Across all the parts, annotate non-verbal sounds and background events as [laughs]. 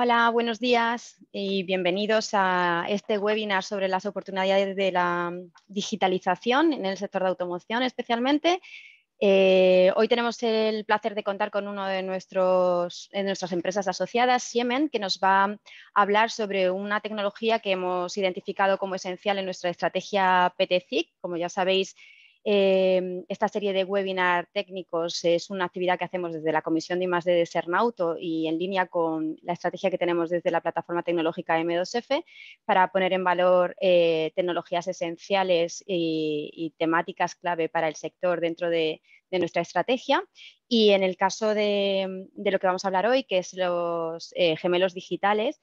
Hola, buenos días y bienvenidos a este webinar sobre las oportunidades de la digitalización en el sector de automoción especialmente. Eh, hoy tenemos el placer de contar con uno de, de nuestras empresas asociadas, Siemen, que nos va a hablar sobre una tecnología que hemos identificado como esencial en nuestra estrategia PTCIC. Como ya sabéis, Em, esta serie de webinars técnicos es una actividad que hacemos desde la Comisión de más de Cernauto y en línea con la estrategia que tenemos desde la plataforma tecnológica M2F para poner en valor eh, tecnologías esenciales y, temáticas clave para el sector dentro de, nuestra estrategia. Y en el caso de, lo que vamos a hablar hoy, que es los eh, gemelos digitales,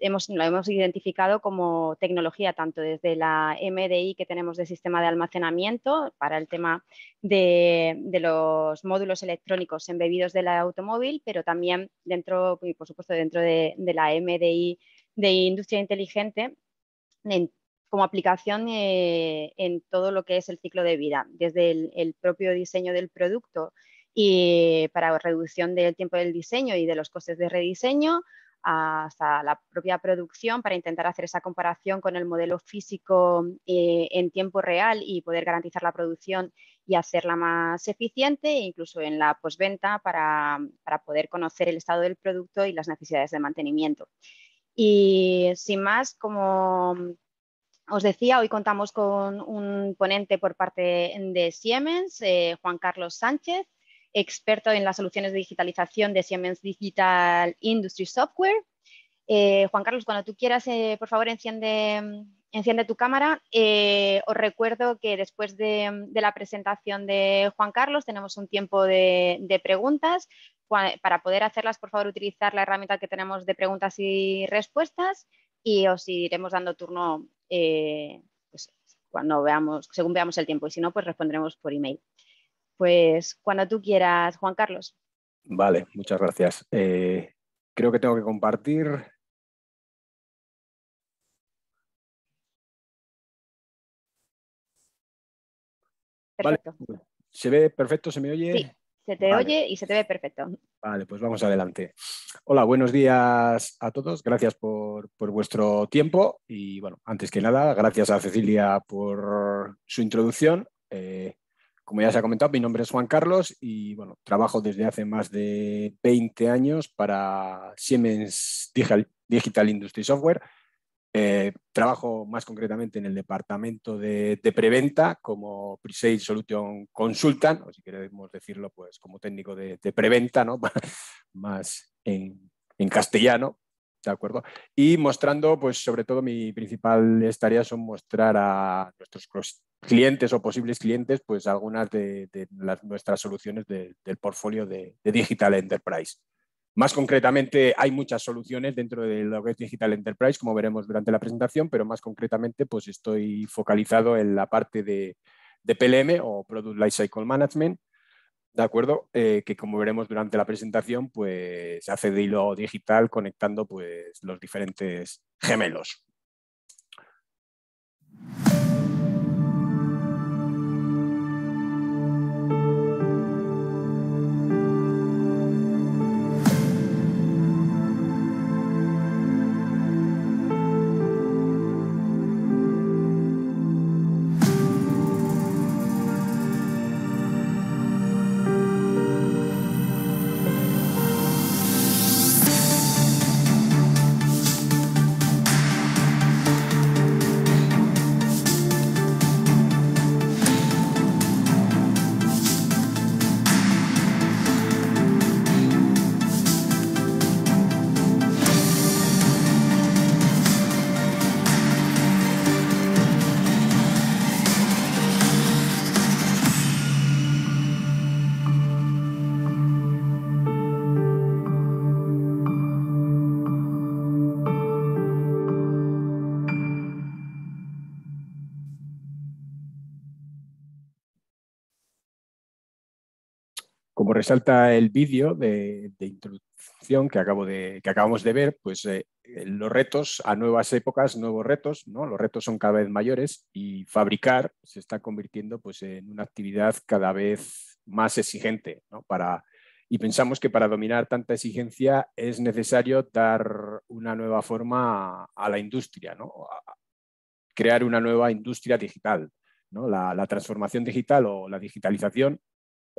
hemos, lo hemos identificado como tecnología, tanto desde la MDI que tenemos de sistema de almacenamiento para el tema de, los módulos electrónicos embebidos del automóvil, pero también dentro, y por supuesto, dentro de, la MDI de industria inteligente. como aplicación eh, en todo lo que es el ciclo de vida, desde el, el propio diseño del producto y para reducción del tiempo del diseño y de los costes de rediseño, hasta la propia producción para intentar hacer esa comparación con el modelo físico eh, en tiempo real y poder garantizar la producción y hacerla más eficiente incluso en la postventa para, poder conocer el estado del producto y las necesidades de mantenimiento. Y sin más, como os decía, hoy contamos con un ponente por parte de Siemens, eh, Juan Carlos Sánchez, experto en las soluciones de digitalización de Siemens Digital Industry Software. Eh, Juan Carlos, cuando tú quieras, eh, por favor, enciende, enciende tu cámara. Eh, os recuerdo que después de, la presentación de Juan Carlos tenemos un tiempo de, preguntas. Para poder hacerlas, por favor, utilizar la herramienta que tenemos de preguntas y respuestas y os iremos dando turno pues, cuando veamos, según veamos el tiempo, y si no, pues responderemos por email. Pues cuando tú quieras, Juan Carlos. Vale, muchas gracias. Eh, creo que tengo que compartir. Perfecto. ¿Se ve perfecto? ¿Se me oye? Sí, se te oye y se te ve perfecto. Vale, pues vamos adelante. Hola, buenos días a todos. Gracias por, vuestro tiempo. Y bueno, antes que nada, gracias a Cecilia por su introducción. Eh, como ya se ha comentado, mi nombre es Juan Carlos y bueno, trabajo desde hace más de 20 años para Siemens Digital, Industry Software. Eh, trabajo más concretamente en el departamento de, preventa como Pre-Sales Solution Consultant, o si queremos decirlo, pues como técnico de, preventa, ¿no? [laughs] más en, castellano, ¿de acuerdo? Y mostrando, pues sobre todo mi principal tarea son mostrar a nuestros clientes o posibles clientes, pues algunas de, nuestras soluciones del portfolio de, Digital Enterprise. Más concretamente, hay muchas soluciones dentro de lo Digital Enterprise, como veremos durante la presentación, pero más concretamente, pues estoy focalizado en la parte de, PLM o Product Lifecycle Management, ¿de acuerdo? Eh, que como veremos durante la presentación, pues se hace de hilo digital conectando pues, los diferentes gemelos, como resalta el vídeo de, introducción que, acabamos de ver, pues eh, los retos a nuevas épocas, nuevos retos, ¿no? Los retos son cada vez mayores y fabricar se está convirtiendo pues, en una actividad cada vez más exigente, Para, y pensamos que para dominar tanta exigencia es necesario dar una nueva forma a la industria, crear una nueva industria digital. ¿no? la, transformación digital o la digitalización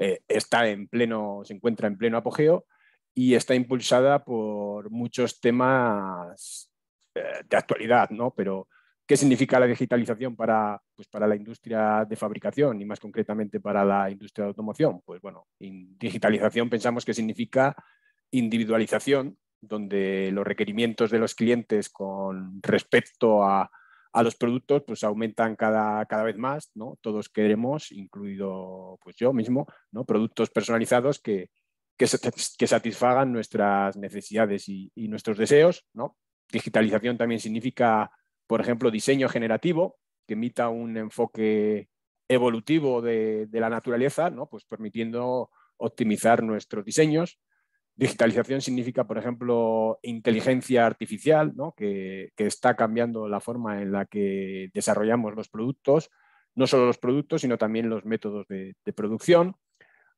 eh, está en pleno, se encuentra en pleno apogeo y está impulsada por muchos temas eh, de actualidad, ¿no? Pero, ¿qué significa la digitalización para, pues, para la industria de fabricación y más concretamente para la industria de automoción? Pues bueno, digitalización pensamos que significa individualización, donde los requerimientos de los clientes con respecto a a los productos pues aumentan cada, cada vez más, ¿no? Todos queremos, incluido pues yo mismo, ¿no? Productos personalizados que, que, satisfagan nuestras necesidades y, nuestros deseos, ¿no? Digitalización también significa, por ejemplo, diseño generativo, que emita un enfoque evolutivo de, de la naturaleza, ¿no? Pues permitiendo optimizar nuestros diseños, Digitalización significa, por ejemplo, inteligencia artificial, que, está cambiando la forma en la que desarrollamos los productos, no solo los productos, sino también los métodos de, producción.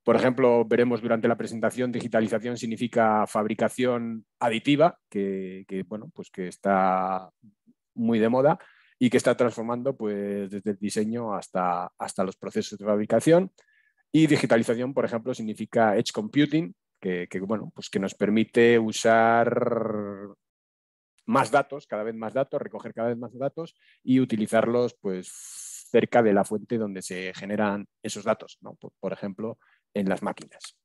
Por ejemplo, veremos durante la presentación, digitalización significa fabricación aditiva, que, que, bueno, pues que está muy de moda y que está transformando pues, desde el diseño hasta, hasta los procesos de fabricación. Y digitalización, por ejemplo, significa edge computing, que, bueno, pues que nos permite usar más datos, cada vez más datos, recoger cada vez más datos y utilizarlos pues, cerca de la fuente donde se generan esos datos, ¿no? por ejemplo, en las máquinas.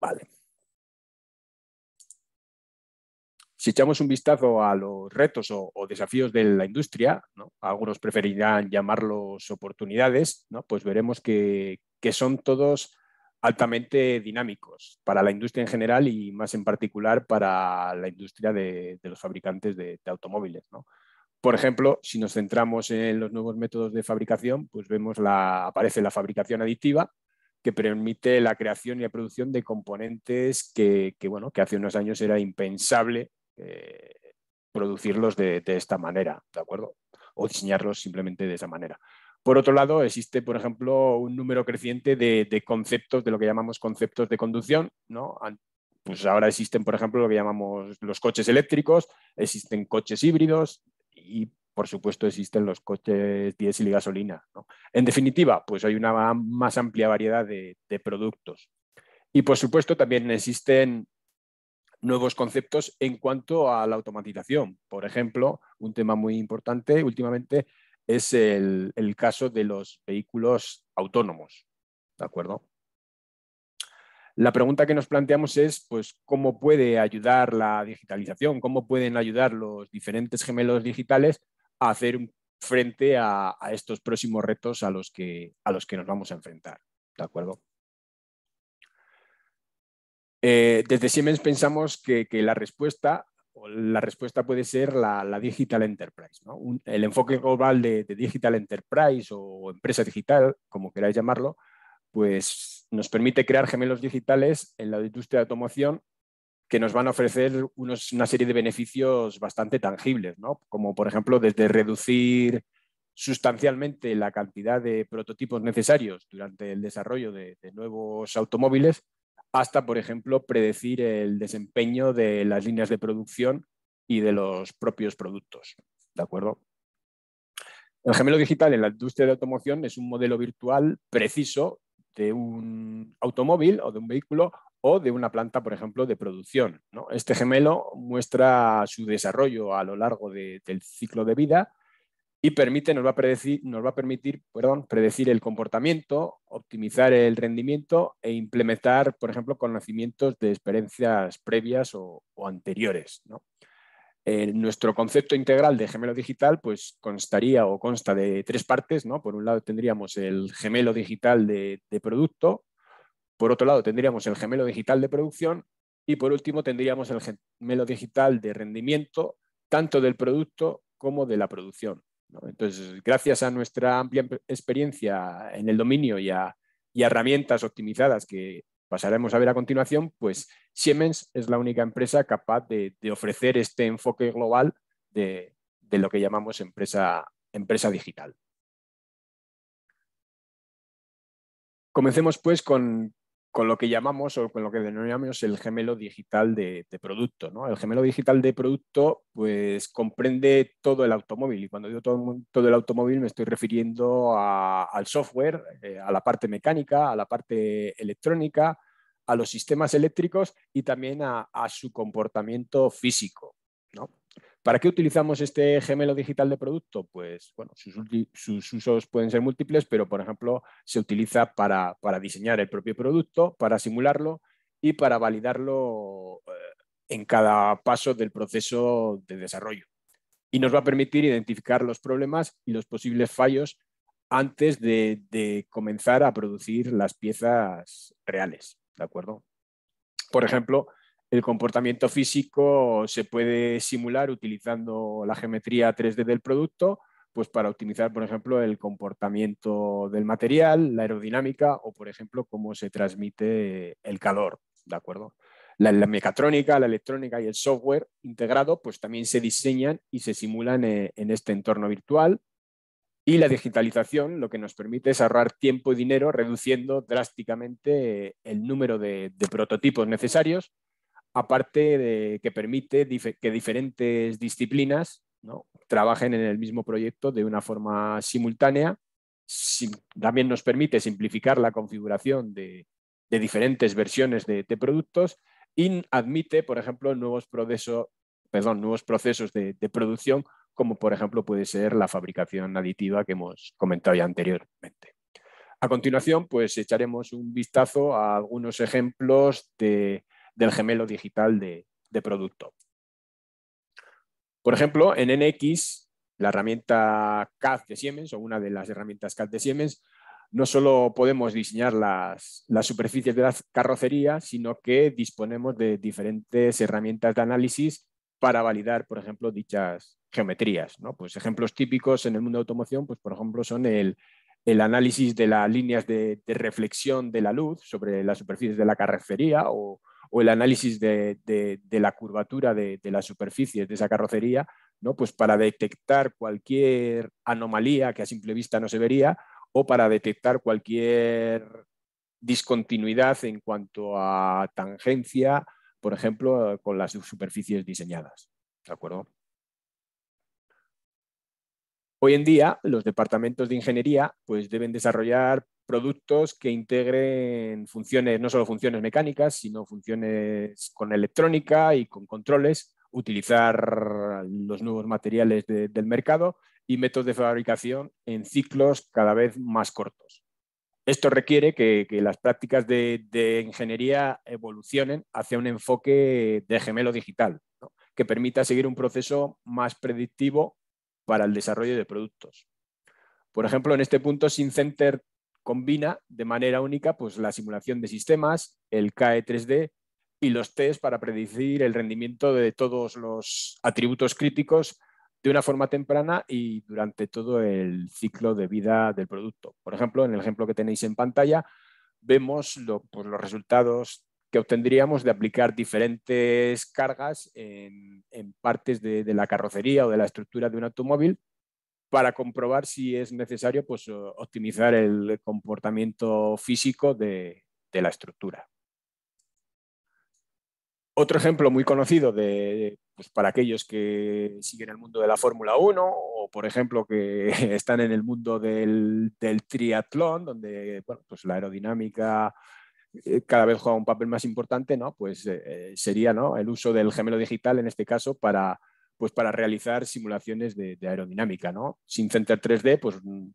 Vale. Si echamos un vistazo a los retos o, desafíos de la industria, algunos preferirán llamarlos oportunidades, pues veremos que, son todos altamente dinámicos para la industria en general y más en particular para la industria de, los fabricantes de, automóviles. Por ejemplo, si nos centramos en los nuevos métodos de fabricación, pues vemos la, aparece la fabricación aditiva, que permite la creación y la producción de componentes que hace unos años era impensable eh, producirlos de, esta manera, ¿de acuerdo? O diseñarlos simplemente de esa manera. Por otro lado, existe, por ejemplo, un número creciente de, conceptos, de lo que llamamos conceptos de conducción, ¿no? Pues ahora existen, por ejemplo, lo que llamamos los coches eléctricos, existen coches híbridos y, por supuesto, existen los coches diésel y gasolina. En definitiva, pues hay una más amplia variedad de productos. Y, por supuesto, también existen nuevos conceptos en cuanto a la automatización. Por ejemplo, un tema muy importante últimamente es el, caso de los vehículos autónomos. ¿De acuerdo? La pregunta que nos planteamos es, pues, ¿cómo puede ayudar la digitalización? ¿Cómo pueden ayudar los diferentes gemelos digitales a hacer frente a, a estos próximos retos a los, que, a los que nos vamos a enfrentar? ¿De acuerdo? Eh, desde Siemens pensamos que, la respuesta la respuesta puede ser la, Digital Enterprise. ¿no? el enfoque global de, Digital Enterprise o empresa digital, como queráis llamarlo, pues nos permite crear gemelos digitales en la industria de automoción que nos van a ofrecer una serie de beneficios bastante tangibles, como por ejemplo desde reducir sustancialmente la cantidad de prototipos necesarios durante el desarrollo de nuevos automóviles hasta, por ejemplo, predecir el desempeño de las líneas de producción y de los propios productos. ¿De acuerdo? El gemelo digital en la industria de automoción es un modelo virtual preciso de un automóvil o de un vehículo o de una planta, por ejemplo, de producción. Este gemelo muestra su desarrollo a lo largo del ciclo de vida y permite, nos va a, permitir predecir el comportamiento, optimizar el rendimiento e implementar, por ejemplo, conocimientos de experiencias previas o, anteriores. nuestro concepto integral de gemelo digital pues, constaría o consta de tres partes. Por un lado tendríamos el gemelo digital de producto, por otro lado tendríamos el gemelo digital de producción y por último tendríamos el gemelo digital de rendimiento, tanto del producto como de la producción. Entonces, gracias a nuestra amplia experiencia en el dominio y a, herramientas optimizadas que pasaremos a ver a continuación, pues Siemens es la única empresa capaz de, ofrecer este enfoque global de, lo que llamamos empresa, empresa digital. Comencemos pues con, con lo que llamamos o con lo que denominamos el gemelo digital de, producto. ¿no? El gemelo digital de producto pues, comprende todo el automóvil y cuando digo todo, el automóvil me estoy refiriendo al software, eh, a la parte mecánica, a la parte electrónica, a los sistemas eléctricos y también a su comportamiento físico. ¿Para qué utilizamos este gemelo digital de producto? Pues bueno, sus, usos pueden ser múltiples, pero por ejemplo se utiliza para, diseñar el propio producto, para simularlo y para validarlo eh, en cada paso del proceso de desarrollo. Y nos va a permitir identificar los problemas y los posibles fallos antes de comenzar a producir las piezas reales, ¿de acuerdo? Por ejemplo, el comportamiento físico se puede simular utilizando la geometría 3D del producto, pues para optimizar, por ejemplo, el comportamiento del material, la aerodinámica o, por ejemplo, cómo se transmite el calor, ¿de acuerdo? La, mecatrónica, la electrónica y el software integrado, pues también se diseñan y se simulan eh, en, este entorno virtual. Y la digitalización lo que nos permite es ahorrar tiempo y dinero, reduciendo drásticamente eh, el número de prototipos necesarios aparte de que permite que diferentes disciplinas trabajen en el mismo proyecto de una forma simultánea. también nos permite simplificar la configuración de, diferentes versiones de, productos y admite, por ejemplo, nuevos, perdón, nuevos procesos de, de producción, como por ejemplo puede ser la fabricación aditiva que hemos comentado ya anteriormente. A continuación, pues echaremos un vistazo a algunos ejemplos de del gemelo digital de, producto. Por ejemplo, en NX, la herramienta CAD de Siemens o una de las herramientas CAD de Siemens, no solo podemos diseñar las, superficies de la carrocería sino que disponemos de diferentes herramientas de análisis para validar, por ejemplo, dichas geometrías. Pues ejemplos típicos en el mundo de automoción, pues, por ejemplo, son el, análisis de las líneas de, reflexión de la luz sobre las superficies de la carrocería o, o el análisis de, la curvatura de, las superficies de esa carrocería, ¿no? pues para detectar cualquier anomalía que a simple vista no se vería o para detectar cualquier discontinuidad en cuanto a tangencia, por ejemplo, con las superficies diseñadas. ¿De acuerdo? Hoy en día, los departamentos de ingeniería pues, deben desarrollar productos que integren funciones, no solo funciones mecánicas, sino funciones con electrónica y con controles, utilizar los nuevos materiales del mercado y métodos de fabricación en ciclos cada vez más cortos. Esto requiere que, las prácticas de, ingeniería evolucionen hacia un enfoque de gemelo digital, que permita seguir un proceso más predictivo para el desarrollo de productos. Por ejemplo, en este punto, Sincenter, combina de manera única pues, la simulación de sistemas, el CAE 3D y los test para predecir el rendimiento de todos los atributos críticos de una forma temprana y durante todo el ciclo de vida del producto. Por ejemplo, en el ejemplo que tenéis en pantalla, vemos pues, los resultados que obtendríamos de aplicar diferentes cargas en, partes de la carrocería o de la estructura de un automóvil para comprobar si es necesario pues, optimizar el comportamiento físico de, la estructura. Otro ejemplo muy conocido de, pues, para aquellos que siguen el mundo de la Fórmula 1 o, por ejemplo, que [laughs] están en el mundo del, triatlón, donde pues la aerodinámica eh, cada vez juega un papel más importante, ¿no? pues eh, eh, sería ¿no? el uso del gemelo digital en este caso para pues para realizar simulaciones de, aerodinámica. ¿no? Sin Center 3D, pues mm,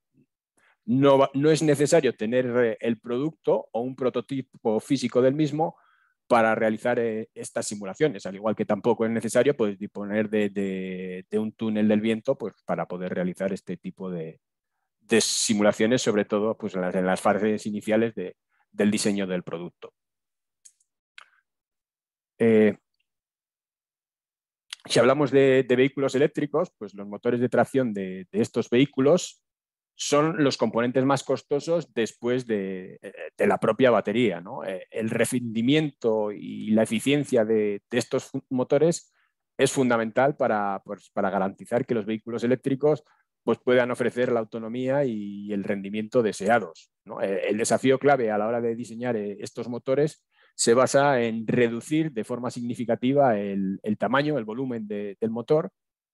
no, no, es necesario tener eh, el producto o un prototipo físico del mismo para realizar eh, estas simulaciones, al igual que tampoco es necesario pues, disponer de, un túnel del viento pues, para poder realizar este tipo de, simulaciones, sobre todo pues, en, las, fases iniciales del diseño del producto. Eh, si hablamos de, vehículos eléctricos, pues los motores de tracción de, estos vehículos son los componentes más costosos después de, eh, la propia batería. Eh, el rendimiento y la eficiencia de, estos motores es fundamental pues, para, garantizar que los vehículos eléctricos pues, puedan ofrecer la autonomía y el rendimiento deseados. Eh, el desafío clave a la hora de diseñar estos motores se basa en reducir de forma significativa el, tamaño, el volumen del motor,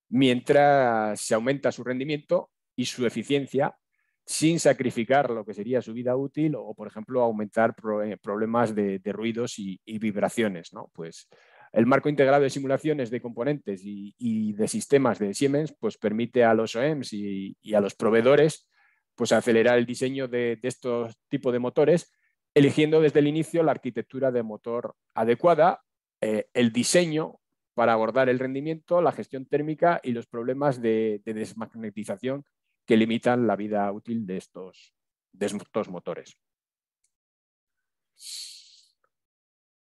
mientras se aumenta su rendimiento y su eficiencia sin sacrificar lo que sería su vida útil o, por ejemplo, aumentar eh, problemas de, ruidos y, vibraciones. Pues, el marco integrado de simulaciones de componentes y, de sistemas de Siemens pues permite a los OEMs y, a los proveedores pues acelerar el diseño de, de, estos tipos de motores eligiendo desde el inicio la arquitectura de motor adecuada, eh, el diseño para abordar el rendimiento, la gestión térmica y los problemas de, desmagnetización que limitan la vida útil de estos, motores.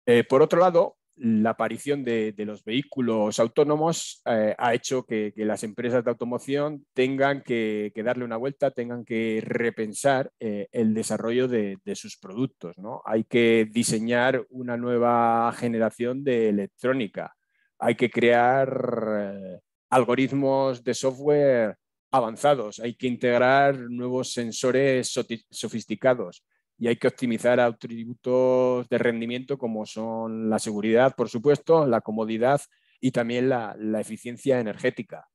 Eh, por otro lado, la aparición de, los vehículos autónomos eh, ha hecho que, las empresas de automoción tengan que, darle una vuelta, tengan que repensar eh, el desarrollo de, sus productos. Hay que diseñar una nueva generación de electrónica, hay que crear eh, algoritmos de software avanzados, hay que integrar nuevos sensores sofisticados y hay que optimizar atributos de rendimiento como son la seguridad, por supuesto, la comodidad y también la, eficiencia energética.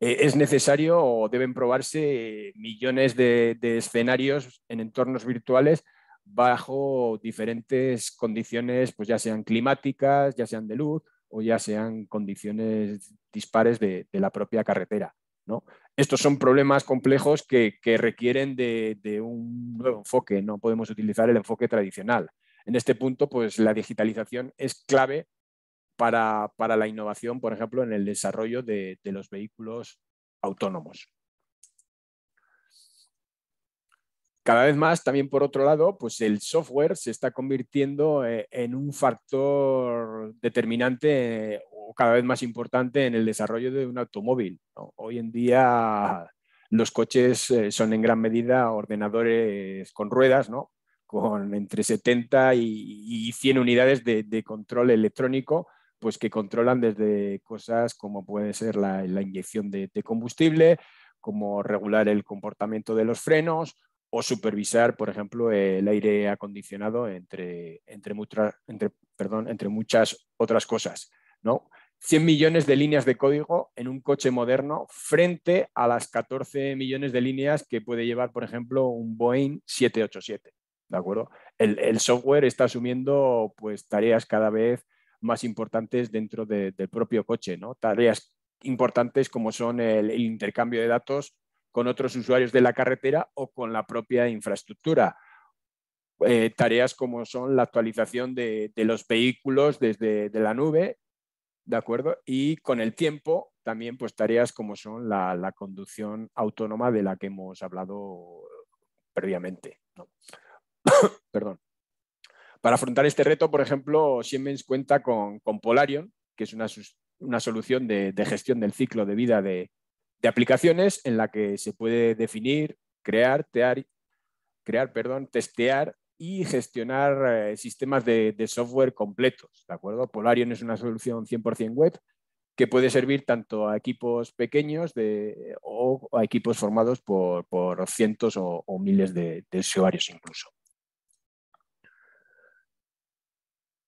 E, es necesario o deben probarse millones de, escenarios en entornos virtuales bajo diferentes condiciones, pues ya sean climáticas, ya sean de luz o ya sean condiciones dispares de la propia carretera. Estos son problemas complejos que, requieren de, un nuevo enfoque, no podemos utilizar el enfoque tradicional. En este punto, pues la digitalización es clave para, la innovación, por ejemplo, en el desarrollo de, de los vehículos autónomos. cada vez más, también por otro lado, pues el software se está convirtiendo eh, en un factor determinante cada vez más importante en el desarrollo de un automóvil. Hoy en día los coches eh, son en gran medida ordenadores con ruedas, con entre 70 y, 100 unidades de, control electrónico, pues que controlan desde cosas como puede ser la, inyección de, combustible, como regular el comportamiento de los frenos o supervisar, por ejemplo, el aire acondicionado, entre, perdón, entre muchas otras cosas. ¿no? 100 millones de líneas de código en un coche moderno frente a las 14 millones de líneas que puede llevar, por ejemplo, un Boeing 787. ¿De acuerdo? El, software está asumiendo pues, tareas cada vez más importantes dentro del propio coche, ¿no? Tareas importantes como son el, intercambio de datos con otros usuarios de la carretera o con la propia infraestructura. Eh, tareas como son la actualización de, los vehículos desde la nube ¿de acuerdo? Y con el tiempo también pues tareas como son la, conducción autónoma de la que hemos hablado previamente. [coughs] Perdón. Para afrontar este reto, por ejemplo, Siemens cuenta con, Polarion, que es una, solución de, gestión del ciclo de vida de, aplicaciones en la que se puede definir, crear, crear perdón, testear y gestionar eh, sistemas de, software completos, ¿de acuerdo? Polarion es una solución 100% web que puede servir tanto a equipos pequeños de, o a equipos formados por, cientos o, miles de usuarios incluso.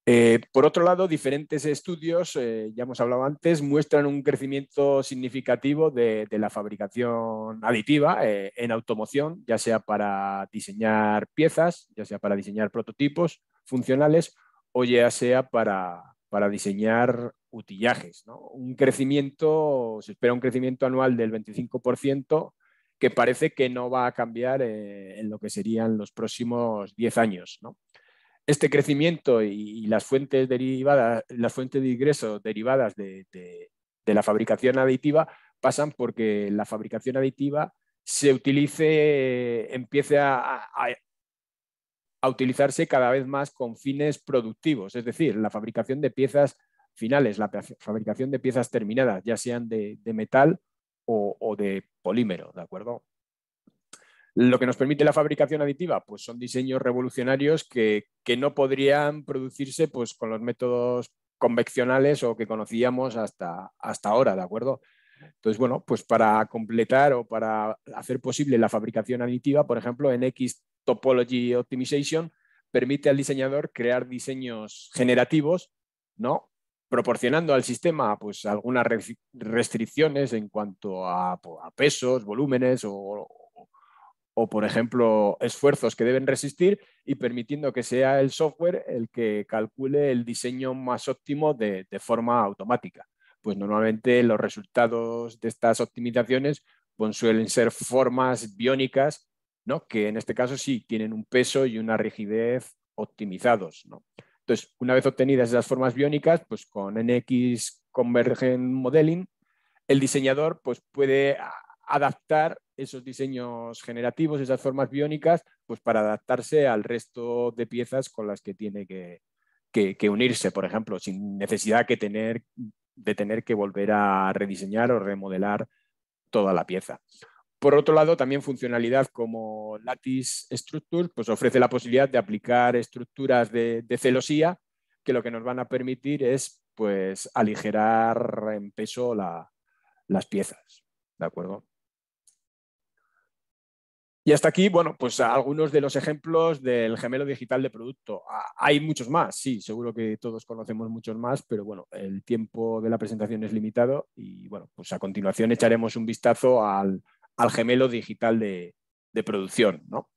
Eh, por otro lado, diferentes estudios, eh, ya hemos hablado antes, muestran un crecimiento significativo de, la fabricación aditiva eh, en automoción, ya sea para diseñar piezas, ya sea para diseñar prototipos funcionales o ya sea para, diseñar utillajes. Un crecimiento, se espera un crecimiento anual del 25% que parece que no va a cambiar en lo que serían los próximos 10 años este crecimiento y, las fuentes derivadas, las fuentes de ingresos derivadas de, la fabricación aditiva pasan porque la fabricación aditiva se utilice, empiece a, utilizarse cada vez más con fines productivos, es decir, la fabricación de piezas finales, la fabricación de piezas terminadas, ya sean de, metal o, o, de polímero, ¿de acuerdo? Lo que nos permite la fabricación aditiva, pues son diseños revolucionarios que, no podrían producirse pues, con los métodos convencionales o que conocíamos hasta, hasta ahora, ¿de acuerdo? Entonces, bueno, pues para completar o para hacer posible la fabricación aditiva, por ejemplo, en X Topology Optimization permite al diseñador crear diseños generativos, ¿no? proporcionando al sistema pues, algunas restricciones en cuanto a pesos, volúmenes o, o, por ejemplo, esfuerzos que deben resistir y permitiendo que sea el software el que calcule el diseño más óptimo de, forma automática. Pues normalmente los resultados de estas optimizaciones pues, suelen ser formas biónicas, ¿no? que en este caso sí tienen un peso y una rigidez optimizados. ¿no? Entonces, una vez obtenidas esas formas biónicas, pues con NX Convergent Modeling, el diseñador pues, puede adaptar esos diseños generativos, esas formas biónicas, pues para adaptarse al resto de piezas con las que tiene que, que, unirse, por ejemplo, sin necesidad que tener, de tener que volver a rediseñar o remodelar toda la pieza. Por otro lado, también funcionalidad como Lattice Structure pues ofrece la posibilidad de aplicar estructuras de, celosía que lo que nos van a permitir es pues, aligerar en peso las piezas. ¿De acuerdo? Y hasta aquí, bueno, pues algunos de los ejemplos del gemelo digital de producto. Ah, hay muchos más, sí, seguro que todos conocemos muchos más, pero bueno, el tiempo de la presentación es limitado y bueno, pues a continuación echaremos un vistazo al, gemelo digital de, producción, ¿no?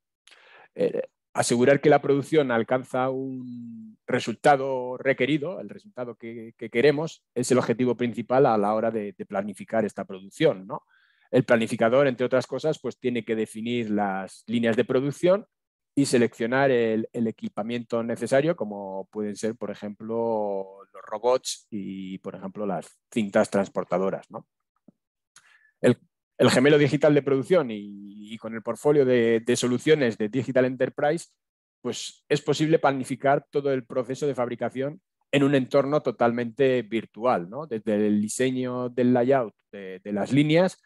Eh, asegurar que la producción alcanza un resultado requerido, el resultado que, queremos, es el objetivo principal a la hora de, de planificar esta producción, ¿no? El planificador, entre otras cosas, pues tiene que definir las líneas de producción y seleccionar el, equipamiento necesario, como pueden ser, por ejemplo, los robots y, por ejemplo, las cintas transportadoras. El, gemelo digital de producción y, con el portfolio de, soluciones de Digital Enterprise, pues es posible planificar todo el proceso de fabricación en un entorno totalmente virtual, ¿no? desde el diseño del layout de las líneas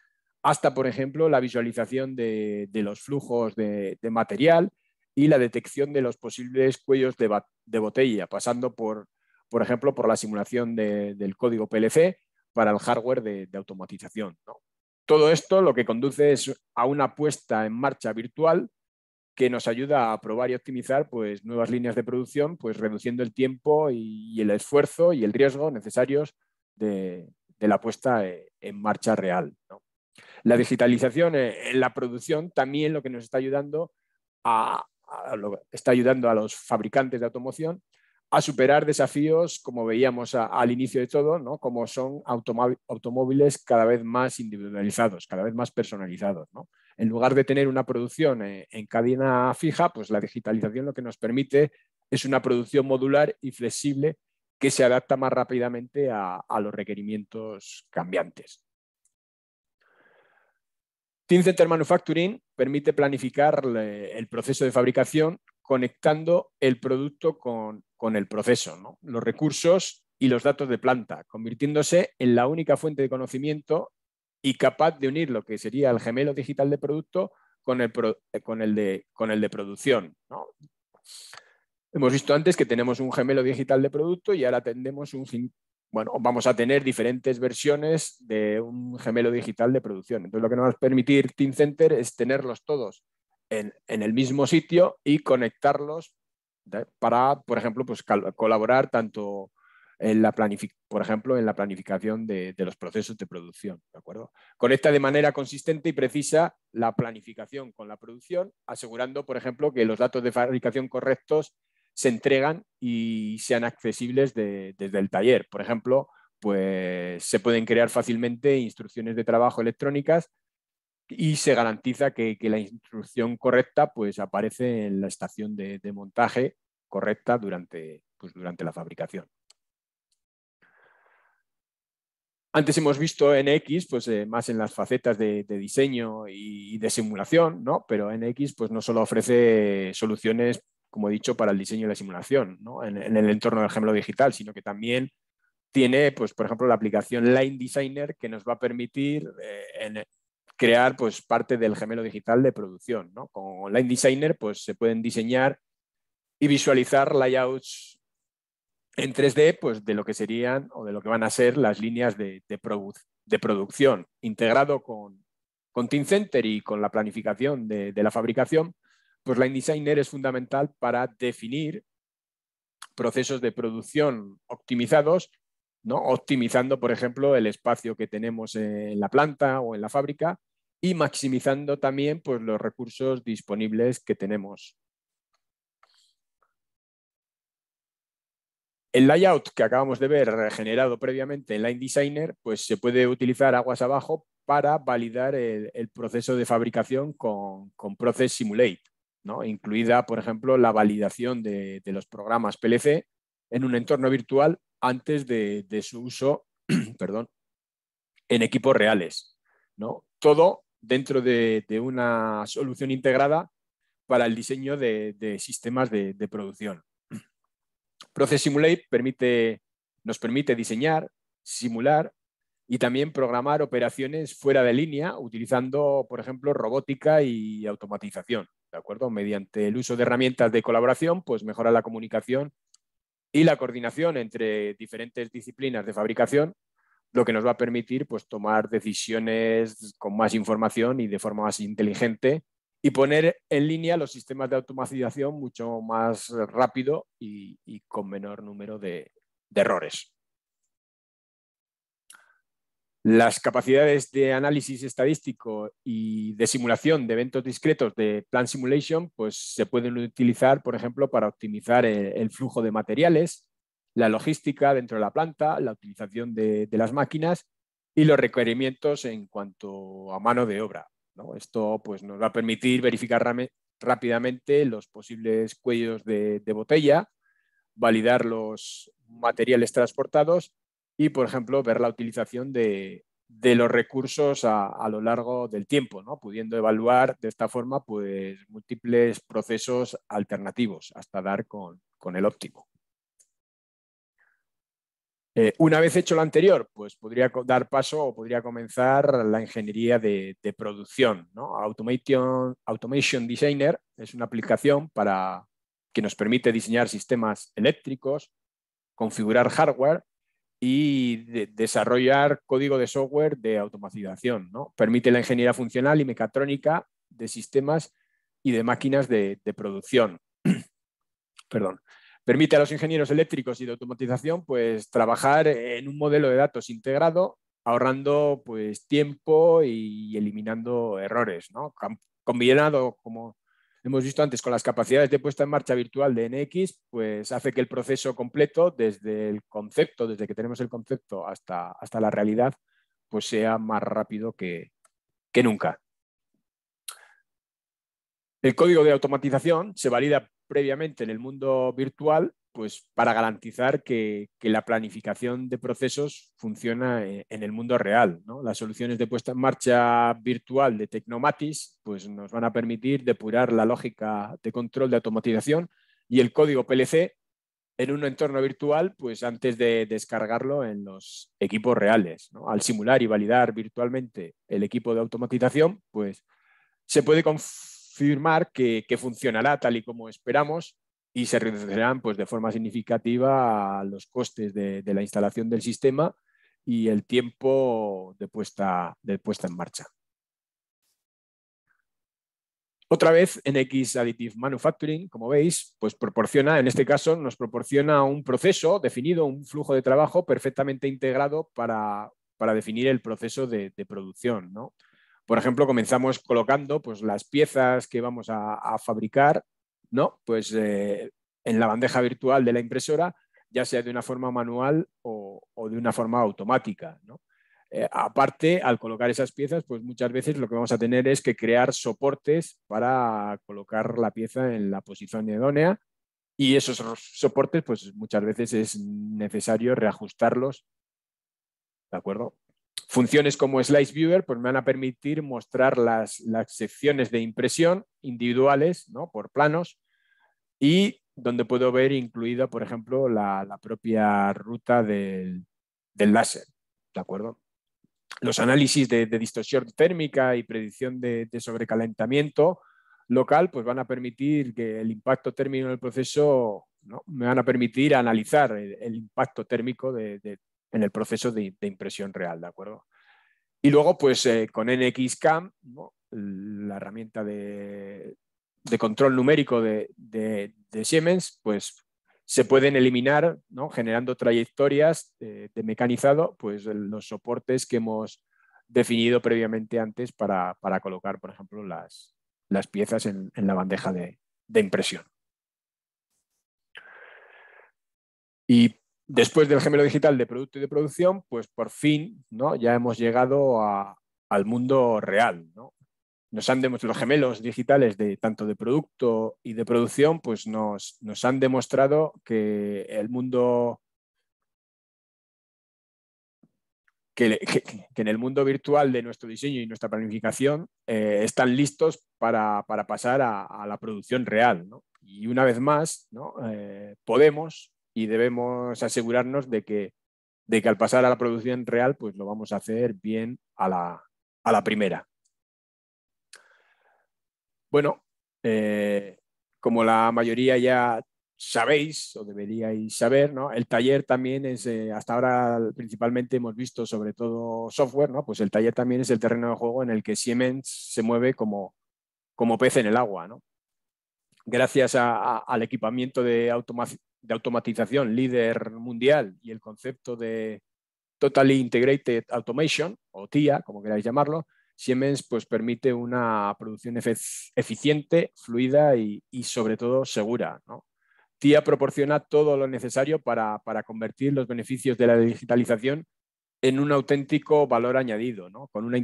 hasta, por ejemplo, la visualización de, los flujos de, material y la detección de los posibles cuellos de, botella, pasando por, por ejemplo, por la simulación del código PLC para el hardware de, automatización. Todo esto lo que conduce es a una puesta en marcha virtual que nos ayuda a probar y optimizar pues, nuevas líneas de producción, pues reduciendo el tiempo y, el esfuerzo y el riesgo necesarios de, de la puesta eh, en marcha real. ¿no? La digitalización eh, en la producción también lo que nos está ayudando a, está ayudando a los fabricantes de automoción a superar desafíos, como veíamos al inicio de todo, ¿no? como son automóviles cada vez más individualizados, cada vez más personalizados. En lugar de tener una producción eh, en, cadena fija, pues la digitalización lo que nos permite es una producción modular y flexible que se adapta más rápidamente a los requerimientos cambiantes. Team Center Manufacturing permite planificar el proceso de fabricación conectando el producto con, el proceso, los recursos y los datos de planta, convirtiéndose en la única fuente de conocimiento y capaz de unir lo que sería el gemelo digital de producto con el, eh, con el, de, con el de, producción. Hemos visto antes que tenemos un gemelo digital de producto y ahora tendemos un, bueno, vamos a tener diferentes versiones de un gemelo digital de producción. Entonces, lo que nos va a permitir Team Center es tenerlos todos en, el mismo sitio y conectarlos ¿eh? para, por ejemplo, pues, colaborar tanto en la por ejemplo, en la planificación de, los procesos de producción. ¿de acuerdo? Conecta de manera consistente y precisa la planificación con la producción, asegurando, por ejemplo, que los datos de fabricación correctos se entregan y sean accesibles desde el taller. Por ejemplo, pues se pueden crear fácilmente instrucciones de trabajo electrónicas y se garantiza que, la instrucción correcta pues aparece en la estación de, montaje correcta durante, pues, durante la fabricación. Antes hemos visto NX, pues eh, más en las facetas de, diseño y de simulación, ¿no? Pero NX pues, no solo ofrece soluciones como he dicho, para el diseño y la simulación, ¿no? en, el entorno del gemelo digital, sino que también tiene, pues, por ejemplo, la aplicación Line Designer que nos va a permitir eh, crear pues, parte del gemelo digital de producción. ¿no? Con Line Designer pues, se pueden diseñar y visualizar layouts en 3D pues, de lo que serían o de lo que van a ser las líneas de, de, producción, integrado con, con Team Center y con la planificación de, de la fabricación pues la InDesigner es fundamental para definir procesos de producción optimizados, ¿no? optimizando, por ejemplo, el espacio que tenemos en la planta o en la fábrica y maximizando también pues, los recursos disponibles que tenemos. El layout que acabamos de ver generado previamente en Line Designer, pues se puede utilizar aguas abajo para validar el, proceso de fabricación con Process Simulate incluida, por ejemplo, la validación de, los programas PLC en un entorno virtual antes de, su uso [clears throat] perdón, en equipos reales. Todo dentro de, una solución integrada para el diseño de, sistemas de, producción. [clears throat] Process Simulate permite, nos permite diseñar, simular y también programar operaciones fuera de línea utilizando, por ejemplo, robótica y automatización. ¿de acuerdo? Mediante el uso de herramientas de colaboración, pues mejora la comunicación y la coordinación entre diferentes disciplinas de fabricación, lo que nos va a permitir pues, tomar decisiones con más información y de forma más inteligente y poner en línea los sistemas de automatización mucho más rápido y, con menor número de, de errores. Las capacidades de análisis estadístico y de simulación de eventos discretos de Plan Simulation pues, se pueden utilizar, por ejemplo, para optimizar el, flujo de materiales, la logística dentro de la planta, la utilización de, las máquinas y los requerimientos en cuanto a mano de obra. Esto pues, nos va a permitir verificar rápidamente los posibles cuellos de botella, validar los materiales transportados y, por ejemplo, ver la utilización de, los recursos a, lo largo del tiempo, ¿no? pudiendo evaluar de esta forma pues, múltiples procesos alternativos hasta dar con, el óptimo. Eh, una vez hecho lo anterior, pues podría dar paso o podría comenzar la ingeniería de, producción. ¿no? Automation, Automation Designer es una aplicación para, que nos permite diseñar sistemas eléctricos, configurar hardware y desarrollar código de software de automatización. ¿no? Permite la ingeniería funcional y mecatrónica de sistemas y de máquinas de, de producción. [clears throat] Perdón. Permite a los ingenieros eléctricos y de automatización pues, trabajar en un modelo de datos integrado, ahorrando pues, tiempo y eliminando errores, ¿no? combinado, como hemos visto antes con las capacidades de puesta en marcha virtual de NX, pues hace que el proceso completo, desde el concepto, desde que tenemos el concepto hasta, hasta la realidad, pues sea más rápido que, que nunca. El código de automatización se valida previamente en el mundo virtual pues para garantizar que, la planificación de procesos funciona eh, en, el mundo real. Las soluciones de puesta en marcha virtual de Tecnomatis pues nos van a permitir depurar la lógica de control de automatización y el código PLC en un entorno virtual pues antes de descargarlo en los equipos reales. Al simular y validar virtualmente el equipo de automatización, pues se puede confirmar que, que funcionará tal y como esperamos y se reducirán pues, de forma significativa los costes de, la instalación del sistema y el tiempo de puesta, de puesta en marcha. Otra vez, NX Additive Manufacturing, como veis, pues proporciona, en este caso, nos proporciona un proceso definido, un flujo de trabajo perfectamente integrado para, definir el proceso de, producción. Por ejemplo, comenzamos colocando pues, las piezas que vamos a fabricar ¿no? Pues eh, en la bandeja virtual de la impresora, ya sea de una forma manual o, de una forma automática, eh, aparte, al colocar esas piezas, pues muchas veces lo que vamos a tener es que crear soportes para colocar la pieza en la posición idónea y esos soportes, pues muchas veces es necesario reajustarlos. ¿De acuerdo? Funciones como Slice Viewer pues me van a permitir mostrar las, las secciones de impresión individuales ¿no? por planos y donde puedo ver incluida, por ejemplo, la, propia ruta del, láser, ¿de acuerdo? Los análisis de, distorsión térmica y predicción de, sobrecalentamiento local pues van a permitir que el impacto térmico en el proceso, ¿no? me van a permitir analizar el, impacto térmico en el proceso de, impresión real, ¿de acuerdo? Y luego, pues eh, con NXCAM, la herramienta de, de control numérico de, Siemens, pues se pueden eliminar, ¿no? generando trayectorias eh, de, mecanizado, pues los soportes que hemos definido previamente antes para, para colocar, por ejemplo, las, las piezas en, la bandeja de, impresión. Y después del gemelo digital de producto y de producción, pues por fin ¿no? ya hemos llegado a, al mundo real, ¿no? nos han los gemelos digitales de tanto de producto y de producción, pues nos, han demostrado que el mundo en el mundo virtual de nuestro diseño y nuestra planificación eh, están listos para, pasar a, la producción real. Y una vez más, eh, podemos y debemos asegurarnos de que, de que al pasar a la producción real, pues lo vamos a hacer bien a la primera. Bueno, eh, como la mayoría ya sabéis o deberíais saber, El taller también es, eh, hasta ahora principalmente hemos visto sobre todo software, Pues el taller también es el terreno de juego en el que Siemens se mueve como, pez en el agua, Gracias al equipamiento de, de, automatización líder mundial y el concepto de Totally Integrated Automation, o TIA, como queráis llamarlo, Siemens pues, permite una producción eficiente, fluida y, sobre todo segura. TIA proporciona todo lo necesario para, convertir los beneficios de la digitalización en un auténtico valor añadido, con, una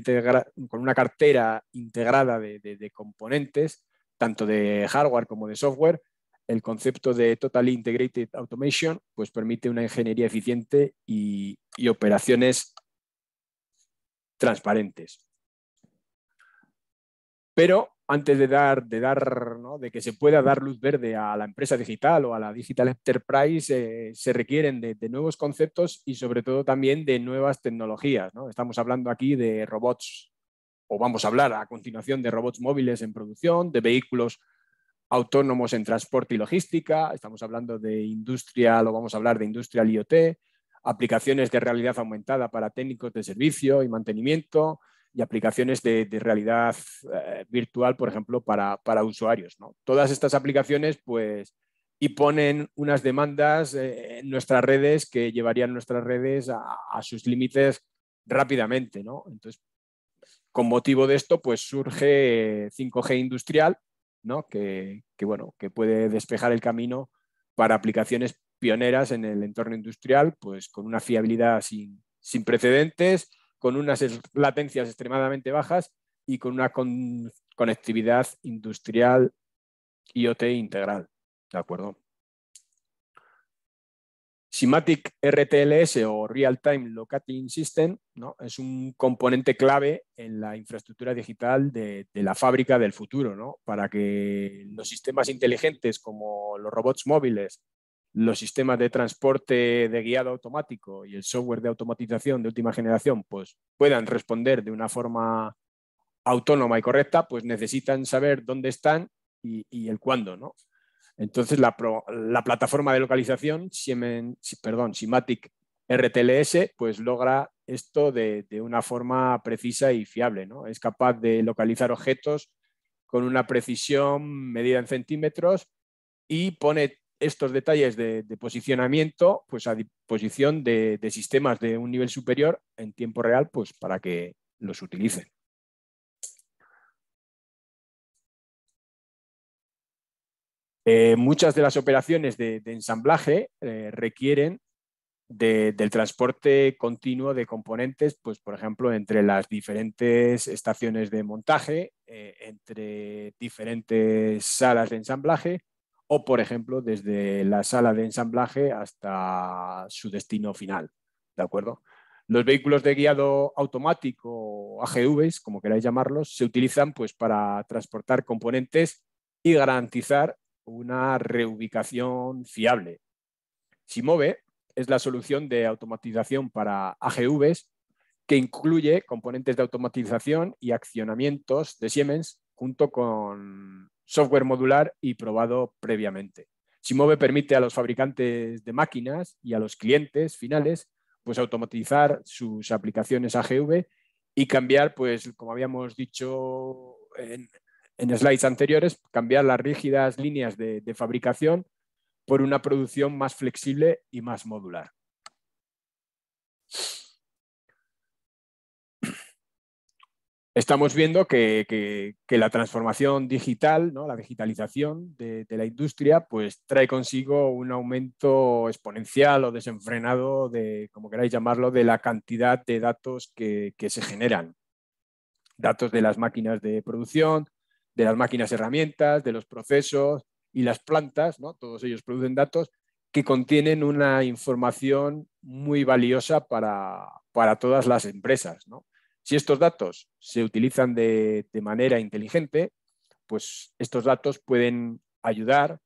con, una cartera integrada de, componentes, tanto de hardware como de software, el concepto de Totally Integrated Automation pues permite una ingeniería eficiente y operaciones transparentes pero antes de dar, de dar, de que se pueda dar luz verde a la empresa digital o a la digital enterprise, eh, se requieren de, nuevos conceptos y sobre todo también de nuevas tecnologías. Estamos hablando aquí de robots, o vamos a hablar a continuación de robots móviles en producción, de vehículos autónomos en transporte y logística, estamos hablando de industria, lo vamos a hablar de industrial IoT, aplicaciones de realidad aumentada para técnicos de servicio y mantenimiento, y aplicaciones de, realidad eh, virtual, por ejemplo, para, usuarios. ¿no? Todas estas aplicaciones, pues, y ponen unas demandas eh, en nuestras redes que llevarían nuestras redes a, sus límites rápidamente. ¿no? Entonces, con motivo de esto, pues surge 5G eh, industrial, ¿no? que, bueno, que puede despejar el camino para aplicaciones pioneras en el entorno industrial, pues con una fiabilidad sin, sin precedentes con unas latencias extremadamente bajas y con una conectividad industrial IoT integral. ¿De acuerdo? Simatic RTLS o Real Time Locating System ¿no? es un componente clave en la infraestructura digital de, de la fábrica del futuro, ¿no? para que los sistemas inteligentes como los robots móviles los sistemas de transporte de guiado automático y el software de automatización de última generación pues, puedan responder de una forma autónoma y correcta, pues necesitan saber dónde están y, el cuándo. ¿no? Entonces, la, plataforma de localización, Siemens, perdón, Simatic RTLS, pues logra esto de, de, una forma precisa y fiable. ¿no? Es capaz de localizar objetos con una precisión medida en centímetros y pone estos detalles de, posicionamiento pues a disposición de, sistemas de un nivel superior en tiempo real pues para que los utilicen. Eh, muchas de las operaciones de, ensamblaje eh, requieren del transporte continuo de componentes, pues por ejemplo, entre las diferentes estaciones de montaje, eh, entre diferentes salas de ensamblaje, o, por ejemplo, desde la sala de ensamblaje hasta su destino final. ¿De acuerdo? Los vehículos de guiado automático, AGVs, como queráis llamarlos, se utilizan pues, para transportar componentes y garantizar una reubicación fiable. Simove es la solución de automatización para AGVs que incluye componentes de automatización y accionamientos de Siemens junto con software modular y probado previamente. Simove permite a los fabricantes de máquinas y a los clientes finales pues automatizar sus aplicaciones AGV y cambiar, pues como habíamos dicho en, slides anteriores, cambiar las rígidas líneas de, de fabricación por una producción más flexible y más modular. estamos viendo que, la transformación digital, la digitalización de, la industria, pues trae consigo un aumento exponencial o desenfrenado de, como queráis llamarlo, de la cantidad de datos que, se generan. Datos de las máquinas de producción, de las máquinas herramientas, de los procesos y las plantas, ¿no? todos ellos producen datos que contienen una información muy valiosa para, todas las empresas. Si estos datos se utilizan de, manera inteligente, pues estos datos pueden ayudar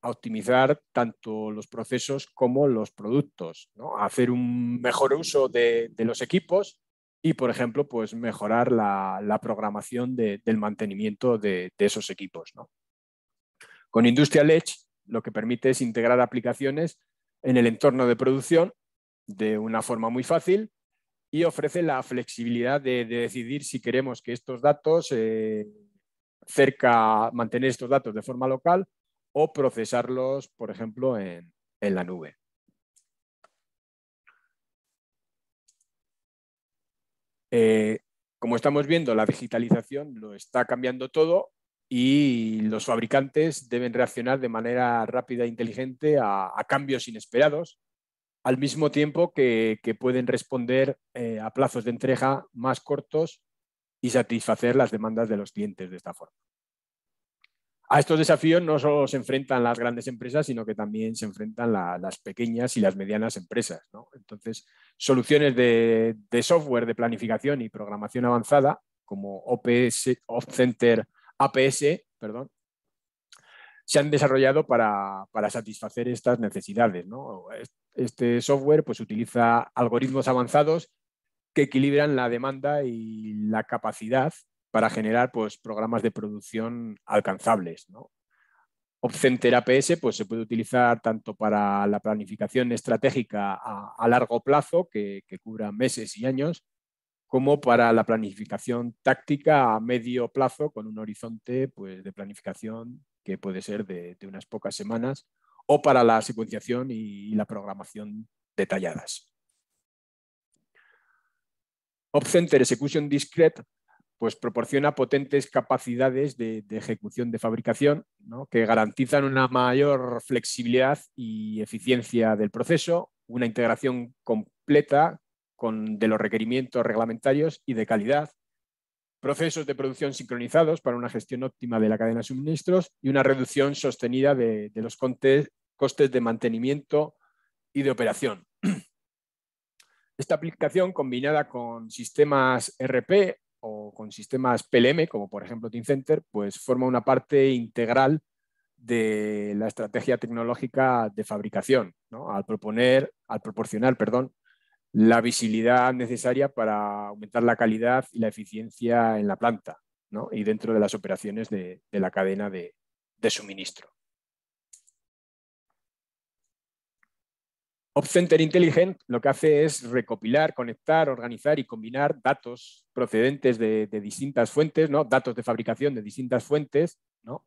a optimizar tanto los procesos como los productos, a hacer un mejor uso de, los equipos y, por ejemplo, pues mejorar la, programación del mantenimiento de, esos equipos. Con Industrial Edge lo que permite es integrar aplicaciones en el entorno de producción de una forma muy fácil y ofrece la flexibilidad de, decidir si queremos que estos datos eh, cerca, mantener estos datos de forma local o procesarlos, por ejemplo, en, la nube. Eh, como estamos viendo, la digitalización lo está cambiando todo y los fabricantes deben reaccionar de manera rápida e inteligente a cambios inesperados al mismo tiempo que, pueden responder eh, a plazos de entrega más cortos y satisfacer las demandas de los clientes de esta forma. A estos desafíos no solo se enfrentan las grandes empresas, sino que también se enfrentan las pequeñas y las medianas empresas. Entonces, soluciones de, software de planificación y programación avanzada, como OPS, APS, perdón, se han desarrollado para, satisfacer estas necesidades. Este software pues, utiliza algoritmos avanzados que equilibran la demanda y la capacidad para generar pues, programas de producción alcanzables. ¿no? OpCenter APS pues, se puede utilizar tanto para la planificación estratégica a, largo plazo, que, cubra meses y años, como para la planificación táctica a medio plazo con un horizonte pues, de planificación que puede ser de unas pocas semanas o para la secuenciación y la programación detalladas. OpCenter Execution Discrete pues proporciona potentes capacidades de, ejecución de fabricación que garantizan una mayor flexibilidad y eficiencia del proceso, una integración completa de los requerimientos reglamentarios y de calidad, procesos de producción sincronizados para una gestión óptima de la cadena de suministros y una reducción sostenida de, los costes de mantenimiento y de operación. [clears throat] Esta aplicación combinada con sistemas RP o con sistemas PLM, como por ejemplo Teamcenter, pues forma una parte integral de la estrategia tecnológica de fabricación, al, proponer, al proporcionar perdón, la visibilidad necesaria para aumentar la calidad y la eficiencia en la planta ¿no? y dentro de las operaciones de, la cadena de, suministro. OpCenter Intelligent lo que hace es recopilar, conectar, organizar y combinar datos procedentes de, distintas fuentes, ¿no? datos de fabricación de distintas fuentes, ¿no?